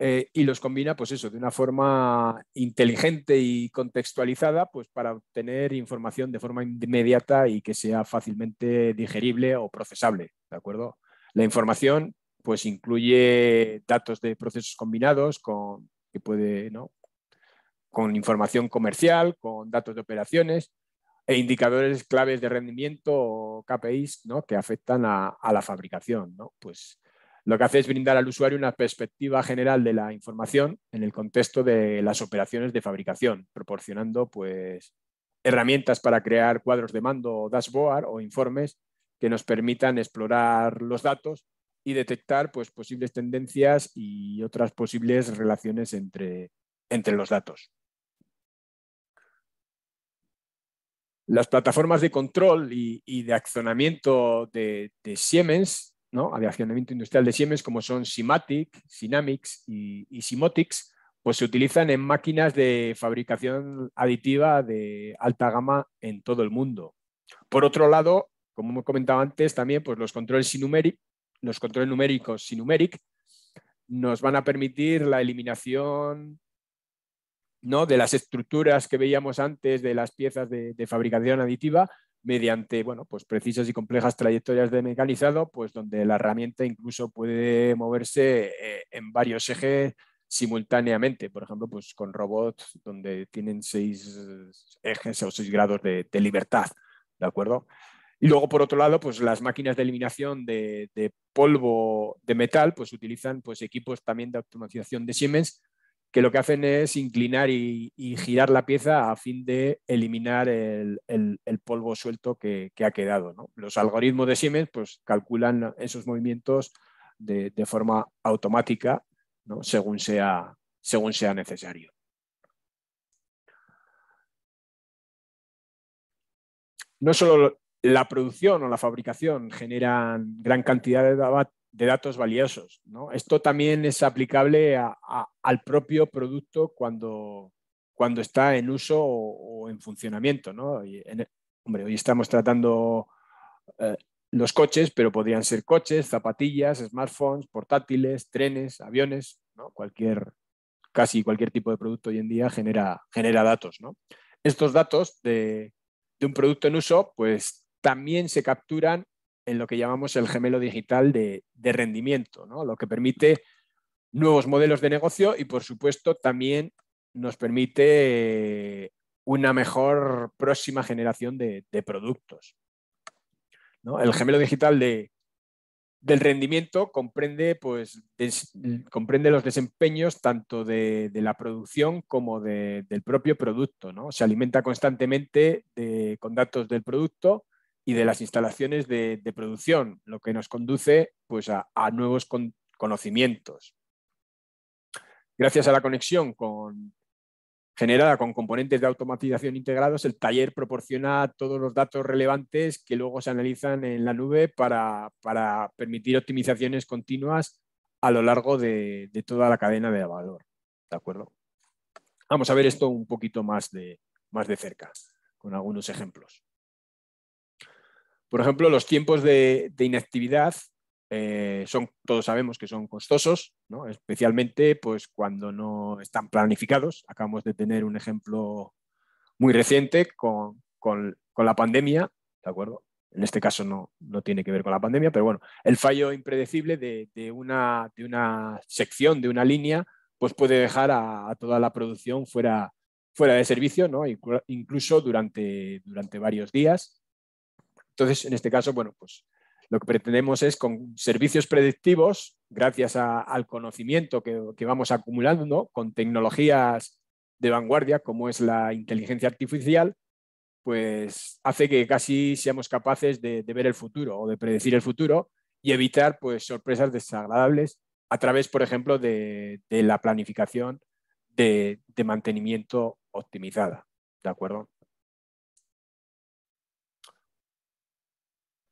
Eh, y los combina, pues eso, de una forma inteligente y contextualizada, pues para obtener información de forma inmediata y que sea fácilmente digerible o procesable, ¿de acuerdo? La información, pues incluye datos de procesos combinados con, que puede, ¿no? con información comercial, con datos de operaciones e indicadores claves de rendimiento o KPIs ¿no? que afectan a, a la fabricación, ¿no? Pues lo que hace es brindar al usuario una perspectiva general de la información en el contexto de las operaciones de fabricación, proporcionando pues, herramientas para crear cuadros de mando, dashboard o informes que nos permitan explorar los datos y detectar pues, posibles tendencias y otras posibles relaciones entre, los datos. Las plataformas de control y, de accionamiento de Siemens ¿no? accionamiento industrial de Siemens, como son Simatic, Synamics y, Simotics, pues se utilizan en máquinas de fabricación aditiva de alta gama en todo el mundo. Por otro lado, como hemos comentado antes, también pues los controles los controles numéricos sinumeric nos van a permitir la eliminación ¿no? de las estructuras que veíamos antes de las piezas de fabricación aditiva mediante bueno, pues precisas y complejas trayectorias de mecanizado, pues donde la herramienta incluso puede moverse eh, en varios ejes simultáneamente, por ejemplo, pues con robots donde tienen seis ejes o seis grados de, libertad, ¿de acuerdo? Y luego, por otro lado, pues las máquinas de eliminación de, polvo de metal, pues utilizan pues, equipos también de automatización de Siemens que lo que hacen es inclinar y, girar la pieza a fin de eliminar el, polvo suelto que, ha quedado. Los algoritmos de Siemens pues, calculan esos movimientos de, forma automática según, sea, necesario. no solo la producción o la fabricación generan gran cantidad de de datos valiosos. ¿no? Esto también es aplicable al propio producto cuando, cuando está en uso o, en funcionamiento. ¿no? E, hombre, hoy estamos tratando eh, los coches, pero podrían ser coches, zapatillas, smartphones, portátiles, trenes, aviones, ¿no? cualquier, casi cualquier tipo de producto hoy en día genera, genera datos. ¿no? Estos datos de, de un producto en uso, pues también se capturan en lo que llamamos el gemelo digital de, rendimiento, ¿no? lo que permite nuevos modelos de negocio y, por supuesto, también nos permite eh, una mejor próxima generación de, productos. El gemelo digital del rendimiento comprende, pues, comprende los desempeños tanto de, la producción como del propio producto. ¿no? Se alimenta constantemente con datos del producto y de las instalaciones de, producción, lo que nos conduce pues, a, nuevos conocimientos. Gracias a la conexión generada con componentes de automatización integrados, el taller proporciona todos los datos relevantes que luego se analizan en la nube para, permitir optimizaciones continuas a lo largo de, toda la cadena de valor. ¿De acuerdo? Vamos a ver esto un poquito más de, más de cerca, con algunos ejemplos. Por ejemplo, los tiempos de, inactividad eh, son, todos sabemos que son costosos, especialmente pues, cuando no están planificados. Acabamos de tener un ejemplo muy reciente con, la pandemia, ¿de acuerdo? En este caso no, tiene que ver con la pandemia, pero bueno, el fallo impredecible de, una, de una, sección, de una línea, pues puede dejar a, toda la producción fuera, fuera de servicio, incluso durante, durante varios días. Entonces, en este caso, bueno, pues lo que pretendemos es con servicios predictivos, gracias al conocimiento que, vamos acumulando, con tecnologías de vanguardia como es la inteligencia artificial, pues hace que casi seamos capaces de, ver el futuro o de predecir el futuro y evitar pues, sorpresas desagradables a través, por ejemplo, de, la planificación de, de mantenimiento optimizada. ¿De acuerdo?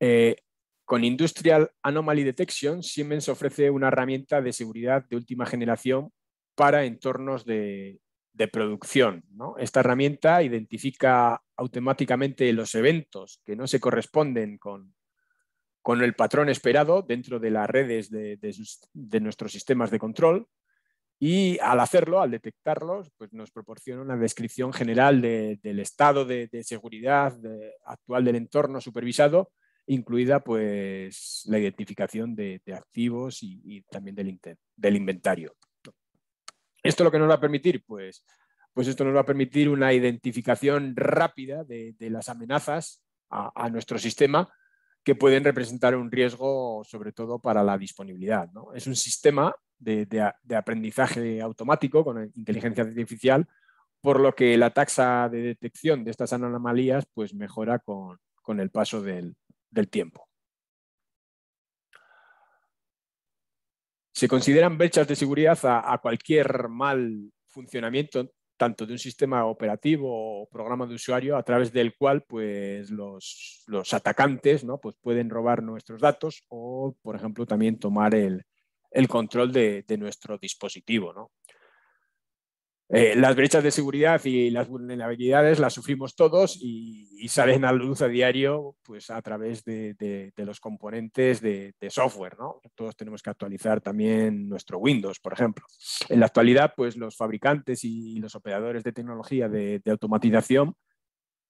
Eh, con Industrial Anomaly Detection, Siemens ofrece una herramienta de seguridad de última generación para entornos de, producción. Esta herramienta identifica automáticamente los eventos que no se corresponden con, el patrón esperado dentro de las redes de, de, nuestros sistemas de control y al hacerlo, al detectarlos, pues nos proporciona una descripción general del estado de, seguridad actual del entorno supervisado incluida pues la identificación de, activos y, también del, inventario. ¿Esto lo que nos va a permitir? Pues, pues esto nos va a permitir una identificación rápida de, las amenazas a, nuestro sistema que pueden representar un riesgo sobre todo para la disponibilidad. Es un sistema de, aprendizaje automático con inteligencia artificial, por lo que la taxa de detección de estas anomalías pues mejora con, con el paso del, del tiempo. Se consideran brechas de seguridad a, cualquier mal funcionamiento tanto de un sistema operativo o programa de usuario a través del cual pues, los, atacantes ¿no? pues pueden robar nuestros datos o, por ejemplo, también tomar el, control de, de, nuestro dispositivo. ¿no? Eh, las brechas de seguridad y las vulnerabilidades las sufrimos todos y, salen a luz a diario pues, a través de, los componentes de, de software. ¿no? Todos tenemos que actualizar también nuestro Windows, por ejemplo. En la actualidad, pues, los fabricantes y los operadores de tecnología de, automatización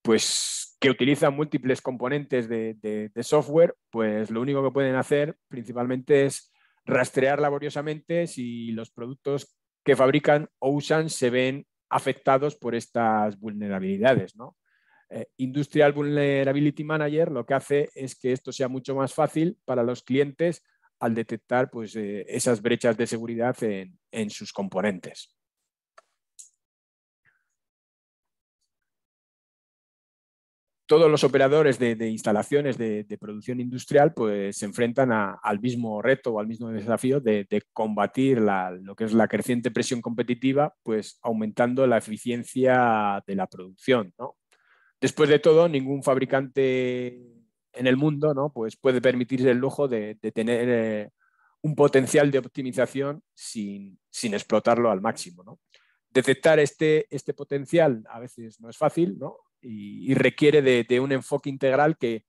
pues, que utilizan múltiples componentes de software, pues lo único que pueden hacer principalmente es rastrear laboriosamente si los productos que fabrican o usan se ven afectados por estas vulnerabilidades. Eh, Industrial Vulnerability Manager lo que hace es que esto sea mucho más fácil para los clientes al detectar pues, eh, esas brechas de seguridad en sus componentes. todos los operadores de, instalaciones de, producción industrial pues, se enfrentan al mismo reto o al mismo desafío de, combatir lo que es la creciente presión competitiva, pues aumentando la eficiencia de la producción. Después de todo, ningún fabricante en el mundo pues puede permitirse el lujo de, tener eh, un potencial de optimización sin, explotarlo al máximo. Detectar este, este potencial a veces no es fácil, ¿no? y, requiere de, un enfoque integral que,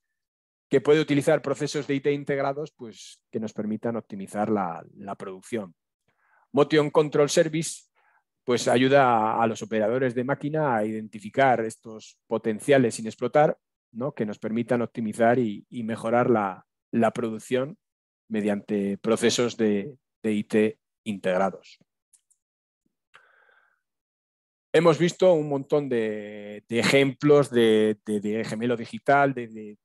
puede utilizar procesos de IT integrados pues, que nos permitan optimizar la, producción. Motion Control Service pues, ayuda a, los operadores de máquina a identificar estos potenciales sin explotar ¿no? que nos permitan optimizar y, mejorar la, producción mediante procesos de IT integrados hemos visto un montón de, ejemplos de, gemelo digital, de,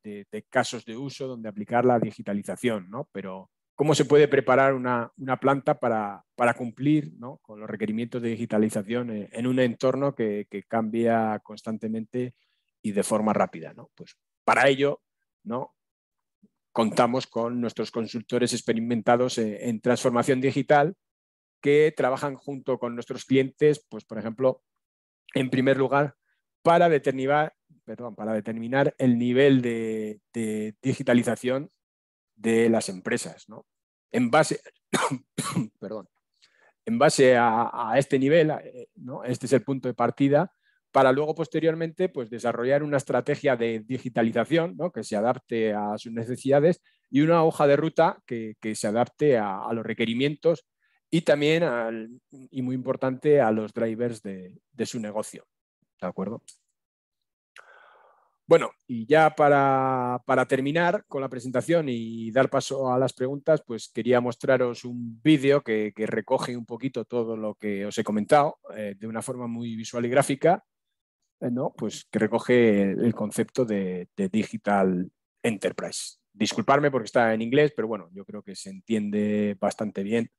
casos de uso donde aplicar la digitalización, ¿no? Pero cómo se puede preparar una, planta para, cumplir con los requerimientos de digitalización en, un entorno que, cambia constantemente y de forma rápida, ¿no? Pues para ello, ¿no? Contamos con nuestros consultores experimentados en, en transformación digital que trabajan junto con nuestros clientes, pues por ejemplo, en primer lugar, para determinar, el nivel de, digitalización de las empresas. En base, [coughs] perdón, en base a, este nivel, eh, este es el punto de partida, para luego posteriormente pues, desarrollar una estrategia de digitalización que se adapte a sus necesidades y una hoja de ruta que, se adapte a, los requerimientos y también, y muy importante, a los drivers de, su negocio. ¿De acuerdo? Bueno, y ya para, terminar con la presentación y dar paso a las preguntas, pues quería mostraros un vídeo que, recoge un poquito todo lo que os he comentado eh, de una forma muy visual y gráfica, eh, pues que recoge el, concepto de, de, Digital Enterprise. Disculparme porque está en inglés, pero bueno, yo creo que se entiende bastante bien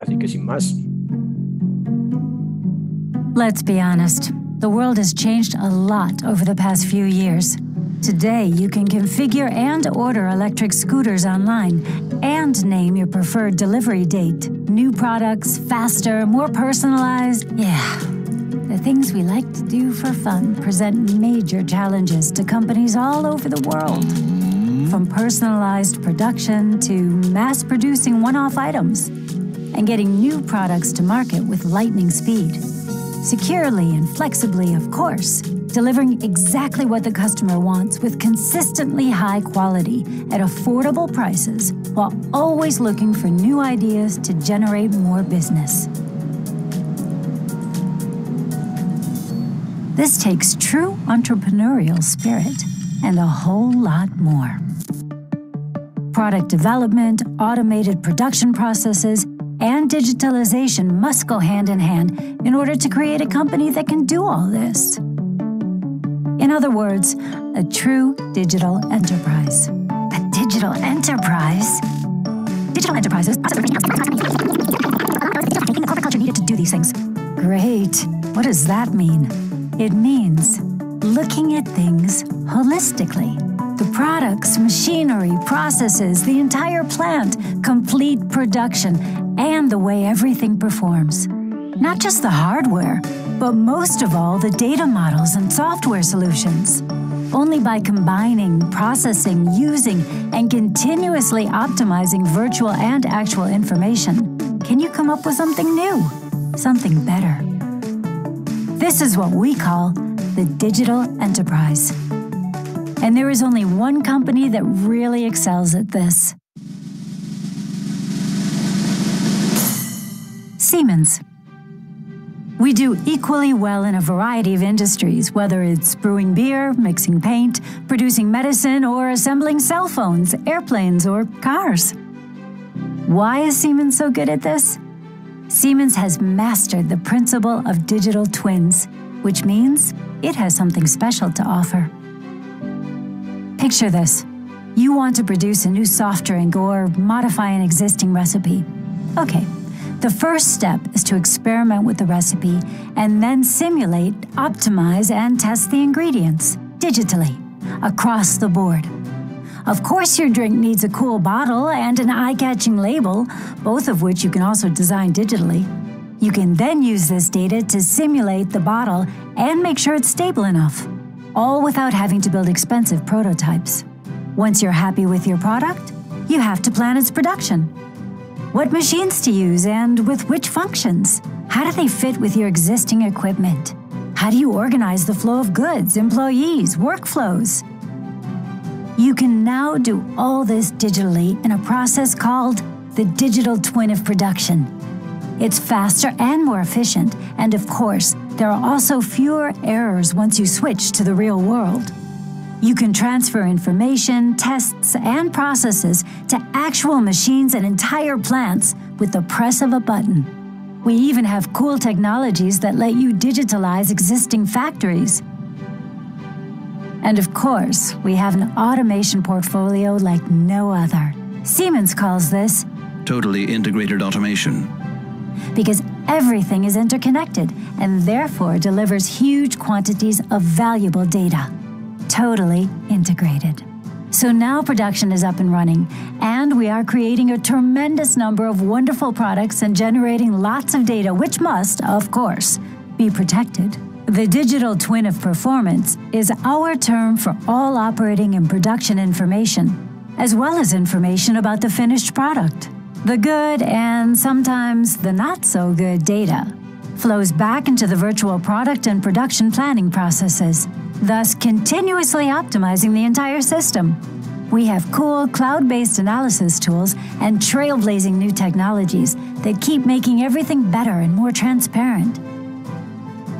Así que sin más. Let's be honest. The world has changed a lot over the past few years. Today, you can configure and order electric scooters online and name your preferred delivery date. New products, faster, more personalized. Yeah. The things we like to do for fun present major challenges to companies all over the world. From personalized production to mass producing one off items and getting new products to market with lightning speed. Securely and flexibly, of course, delivering exactly what the customer wants with consistently high quality at affordable prices while always looking for new ideas to generate more business. This takes true entrepreneurial spirit and a whole lot more. Product development, automated production processes, and digitalization must go hand in hand in order to create a company that can do all this. In other words, a true digital enterprise. A digital enterprise? Digital enterprises the corporate culture needed to do these things. Great. What does that mean? It means looking at things holistically. The products, machinery, processes, the entire plant, complete production, and the way everything performs. Not just the hardware, but most of all the data models and software solutions. Only by combining, processing, using, and continuously optimizing virtual and actual information can you come up with something new, something better. This is what we call the digital enterprise. And there is only one company that really excels at this Siemens. We do equally well in a variety of industries, whether it's brewing beer, mixing paint, producing medicine, or assembling cell phones, airplanes, or cars. Why is Siemens so good at this? Siemens has mastered the principle of digital twins, which means it has something special to offer. Picture this. You want to produce a new soft drink or modify an existing recipe. Okay, the first step is to experiment with the recipe and then simulate, optimize, and test the ingredients digitally across the board. Of course, your drink needs a cool bottle and an eye catching label, both of which you can also design digitally. You can then use this data to simulate the bottle and make sure it's stable enough all without having to build expensive prototypes. Once you're happy with your product, you have to plan its production. What machines to use and with which functions? How do they fit with your existing equipment? How do you organize the flow of goods, employees, workflows? You can now do all this digitally in a process called the digital twin of production. It's faster and more efficient, and of course, there are also fewer errors once you switch to the real world. You can transfer information, tests, and processes to actual machines and entire plants with the press of a button. We even have cool technologies that let you digitalize existing factories. And of course, we have an automation portfolio like no other. Siemens calls this totally integrated automation. Because Everything is interconnected and therefore delivers huge quantities of valuable data, totally integrated. So now production is up and running, and we are creating a tremendous number of wonderful products and generating lots of data, which must, of course, be protected. The digital twin of performance is our term for all operating and production information, as well as information about the finished product. The good and sometimes the not so good data flows back into the virtual product and production planning processes, thus continuously optimizing the entire system. We have cool cloud based analysis tools and trailblazing new technologies that keep making everything better and more transparent.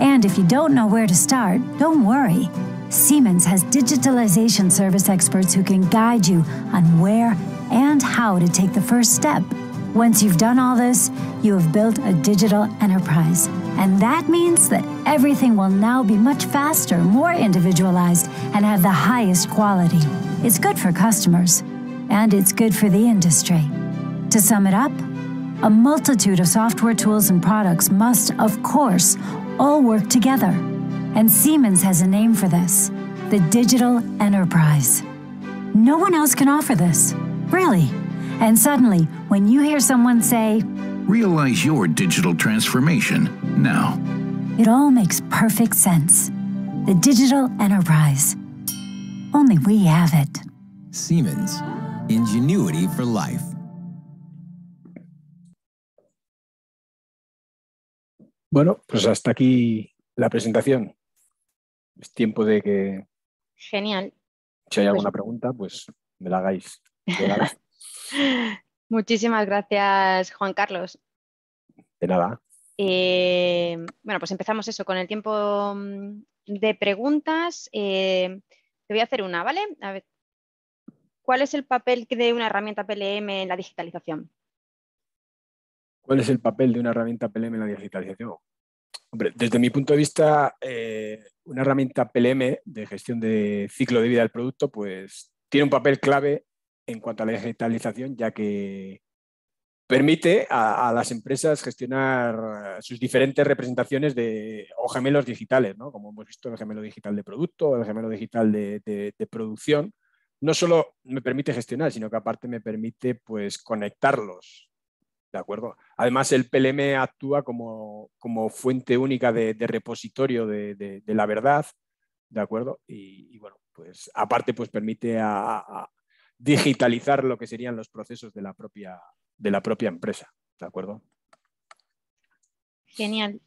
And if you don't know where to start, don't worry. Siemens has digitalization service experts who can guide you on where and how to take the first step. Once you've done all this, you have built a digital enterprise. And that means that everything will now be much faster, more individualized, and have the highest quality. It's good for customers, and it's good for the industry. To sum it up, a multitude of software tools and products must, of course, all work together. And Siemens has a name for this the digital enterprise. No one else can offer this. Really? And suddenly, when you hear someone say, Realize your digital transformation now. It all makes perfect sense. The digital enterprise. Only we have it. Siemens. Ingenuity for life. Bueno, pues hasta aquí la presentación. Es tiempo de que... Genial. Si hay alguna pregunta, pues me la hagáis. [laughs] Muchísimas gracias, Juan Carlos. De nada. Eh, bueno, pues empezamos eso con el tiempo mm, de preguntas. Eh, te voy a hacer una, ¿vale? A ver. ¿Cuál es el papel de una herramienta PLM en la digitalización? ¿Cuál es el papel de una herramienta PLM en la digitalización? Hombre, desde mi punto de vista, eh, una herramienta PLM de gestión de ciclo de vida del producto, pues tiene un papel clave en cuanto a la digitalización, ya que permite a, las empresas gestionar sus diferentes representaciones de, o gemelos digitales, ¿no? como hemos visto el gemelo digital de producto, el gemelo digital de, producción. No solo me permite gestionar, sino que aparte me permite pues, conectarlos ¿De acuerdo? Además, el PLM actúa como, fuente única de, repositorio de, la verdad, ¿de acuerdo? Y, bueno, pues aparte, pues permite a, digitalizar lo que serían los procesos de la propia, de la propia empresa. ¿De acuerdo? Genial.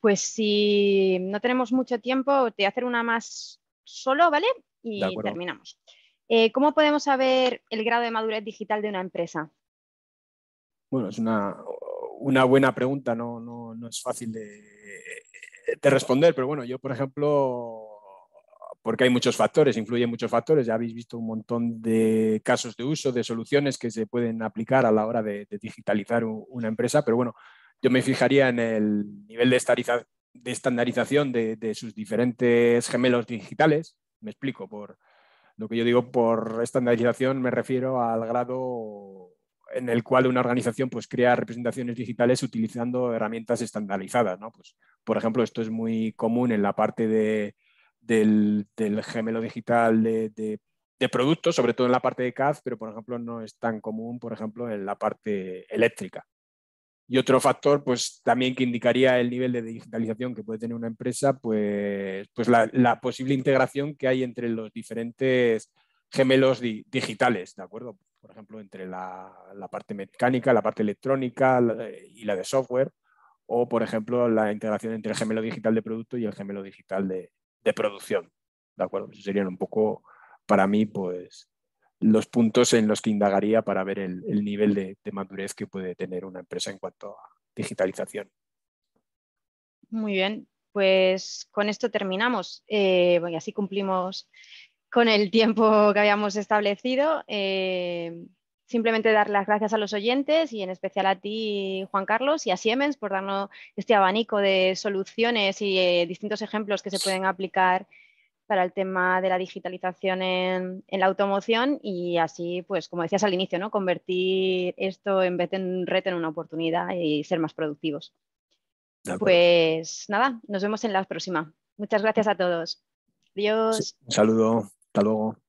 Pues si no tenemos mucho tiempo, te voy a hacer una más solo, ¿vale? Y terminamos. Eh, ¿Cómo podemos saber el grado de madurez digital de una empresa? Bueno, es una, buena pregunta, no, no, no es fácil de responder, pero bueno, yo, por ejemplo, porque hay muchos factores, influyen muchos factores. Ya habéis visto un montón de casos de uso, de soluciones que se pueden aplicar a la hora de, digitalizar una empresa, pero bueno, yo me fijaría en el nivel de, de estandarización de, de, sus diferentes gemelos digitales. Me explico, por lo que yo digo por estandarización me refiero al grado en el cual una organización pues, crea representaciones digitales utilizando herramientas estandarizadas. ¿no? Pues, por ejemplo, esto es muy común en la parte de del, gemelo digital de, productos, sobre todo en la parte de CAF, pero por ejemplo no es tan común, por ejemplo, en la parte eléctrica. Y otro factor, pues también que indicaría el nivel de digitalización que puede tener una empresa, pues, pues la, posible integración que hay entre los diferentes gemelos digitales, ¿de acuerdo? Por ejemplo, entre la, parte mecánica, la parte electrónica eh, y la de software, o por ejemplo, la integración entre el gemelo digital de producto y el gemelo digital de, de producción. ¿De acuerdo? serían un poco, para mí, pues los puntos en los que indagaría para ver el, nivel de, madurez que puede tener una empresa en cuanto a digitalización. Muy bien, pues con esto terminamos. Eh, y así cumplimos con el tiempo que habíamos establecido. Eh, simplemente dar las gracias a los oyentes y en especial a ti, Juan Carlos, y a Siemens por darnos este abanico de soluciones y eh, distintos ejemplos que se pueden aplicar para el tema de la digitalización en, la automoción y así, pues como decías al inicio, ¿no? convertir esto en vez de reto en una oportunidad y ser más productivos. Pues nada, nos vemos en la próxima. Muchas gracias a todos. Adiós. un saludo. Hasta luego.